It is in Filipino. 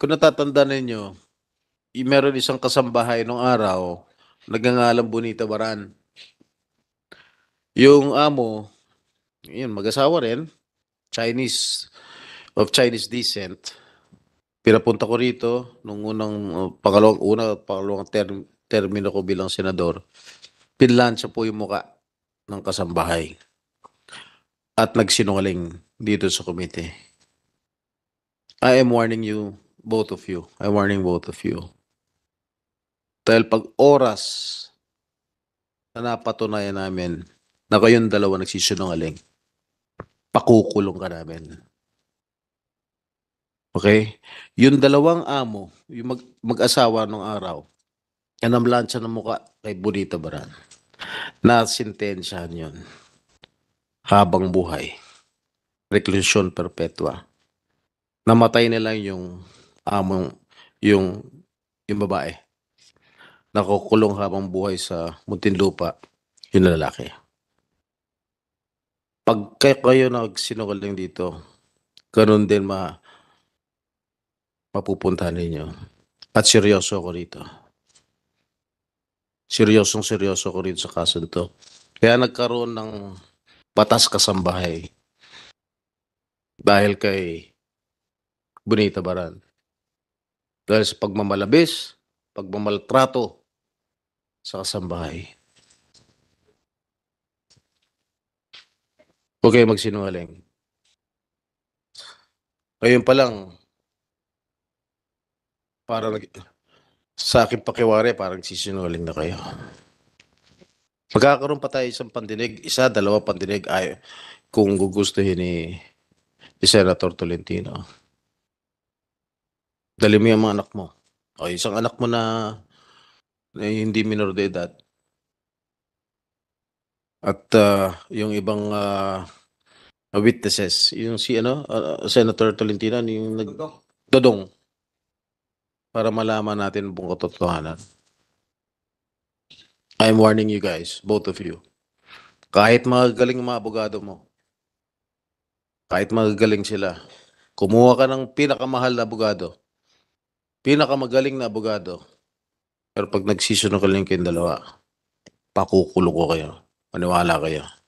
Kung natatanda ninyo, i- meron isang kasambahay nung araw, nagangalang Bonita Baran. Yung amo, yun, mag-asawa rin, Chinese, of Chinese descent. Pinapunta ko rito nung unang, uh, pangalawang, una, pangalawang term, termino ko bilang senador. Pinlansya po yung muka ng kasambahay. At nagsinungaling dito sa komite. I am warning you both of you. I'm warning both of you. Dahil pag oras na napatunayan namin na kayong dalawa nagsisinungaling, pakukulong ka namin. Okay? Yung dalawang amo, yung mag, mag-asawa nung araw, yan ang lansya ng muka kay Bonita Baran. Na Nasintensyahan yun. Habang buhay. Reclusion perpetua. Namatay nila yung among yung yung babae. Nakukulong habang buhay sa Muntinlupa yung lalaki. Pag kayo nagsinungaling dito, ganun din ma mapupunta ninyo. At seryoso ako dito. Seryosong seryoso ko rin sa kaso nito. Kaya nagkaroon ng batas kasambahay dahil kay Bonita Baran. Dahil sa pagmamalabis, pagmamaltrato sa kasambahay. Huwag kayo magsinungaling. Ngayon pa lang, para sa akin pakiwari, parang sisinungaling na kayo. Magkakaroon pa tayo isang pandinig, isa, dalawa pandinig, ay, kung gugustuhin ni, ni Senator Tolentino. Dali mo yung mga anak mo. O isang anak mo na, na hindi minor de edad. At uh, yung ibang uh, witnesses, yung si ano, uh, Senator Tolentino, ano yung nag... Dodong. Para malaman natin buong katotohanan. I'm warning you guys, both of you. Kahit magagaling mga abogado mo, kahit magagaling sila, kumuha ka ng pinakamahal na abogado, pinakamagaling na abogado. Pero pag nagsisino ka lang dalawa, pakukulo ko kayo. Maniwala kayo.